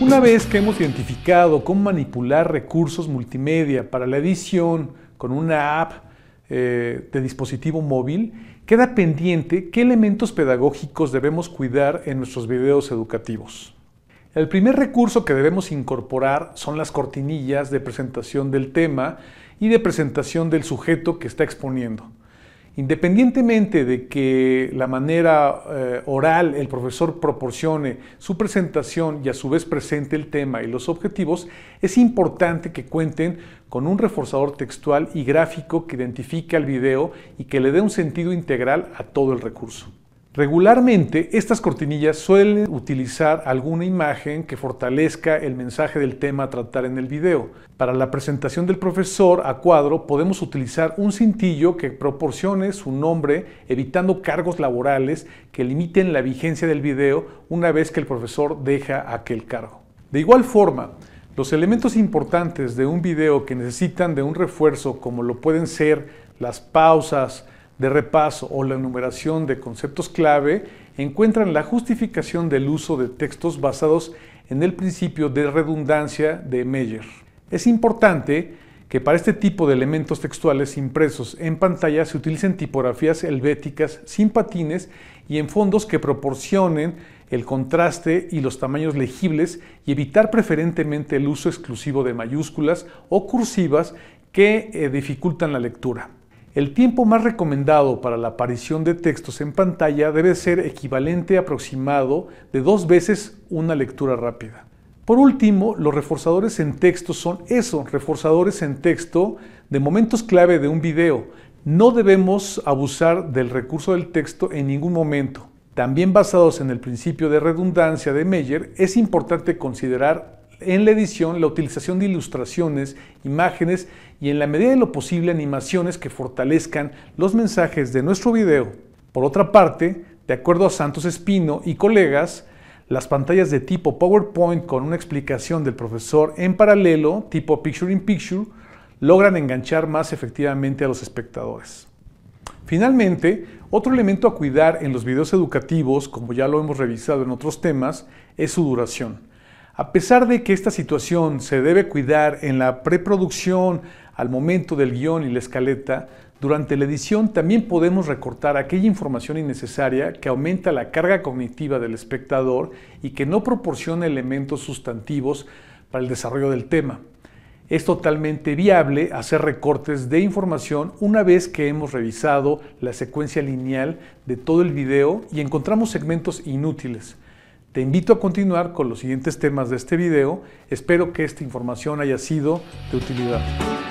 Una vez que hemos identificado cómo manipular recursos multimedia para la edición con una app eh, de dispositivo móvil, queda pendiente qué elementos pedagógicos debemos cuidar en nuestros videos educativos. El primer recurso que debemos incorporar son las cortinillas de presentación del tema y de presentación del sujeto que está exponiendo. Independientemente de que la manera eh, oral el profesor proporcione su presentación y a su vez presente el tema y los objetivos, es importante que cuenten con un reforzador textual y gráfico que identifique al video y que le dé un sentido integral a todo el recurso. Regularmente estas cortinillas suelen utilizar alguna imagen que fortalezca el mensaje del tema a tratar en el video. Para la presentación del profesor a cuadro podemos utilizar un cintillo que proporcione su nombre evitando cargos laborales que limiten la vigencia del video una vez que el profesor deja aquel cargo. De igual forma, los elementos importantes de un video que necesitan de un refuerzo como lo pueden ser las pausas, de repaso o la enumeración de conceptos clave encuentran la justificación del uso de textos basados en el principio de redundancia de Meyer. Es importante que para este tipo de elementos textuales impresos en pantalla se utilicen tipografías helvéticas sin patines y en fondos que proporcionen el contraste y los tamaños legibles y evitar preferentemente el uso exclusivo de mayúsculas o cursivas que eh, dificultan la lectura. El tiempo más recomendado para la aparición de textos en pantalla debe ser equivalente aproximado de dos veces una lectura rápida. Por último, los reforzadores en texto son eso, reforzadores en texto de momentos clave de un video. No debemos abusar del recurso del texto en ningún momento. También basados en el principio de redundancia de Meyer, es importante considerar en la edición la utilización de ilustraciones, imágenes y en la medida de lo posible animaciones que fortalezcan los mensajes de nuestro video. Por otra parte, de acuerdo a Santos Espino y colegas, las pantallas de tipo PowerPoint con una explicación del profesor en paralelo, tipo Picture in Picture, logran enganchar más efectivamente a los espectadores. Finalmente, otro elemento a cuidar en los videos educativos, como ya lo hemos revisado en otros temas, es su duración. A pesar de que esta situación se debe cuidar en la preproducción, al momento del guión y la escaleta, durante la edición también podemos recortar aquella información innecesaria que aumenta la carga cognitiva del espectador y que no proporciona elementos sustantivos para el desarrollo del tema. Es totalmente viable hacer recortes de información una vez que hemos revisado la secuencia lineal de todo el video y encontramos segmentos inútiles. Te invito a continuar con los siguientes temas de este video. Espero que esta información haya sido de utilidad.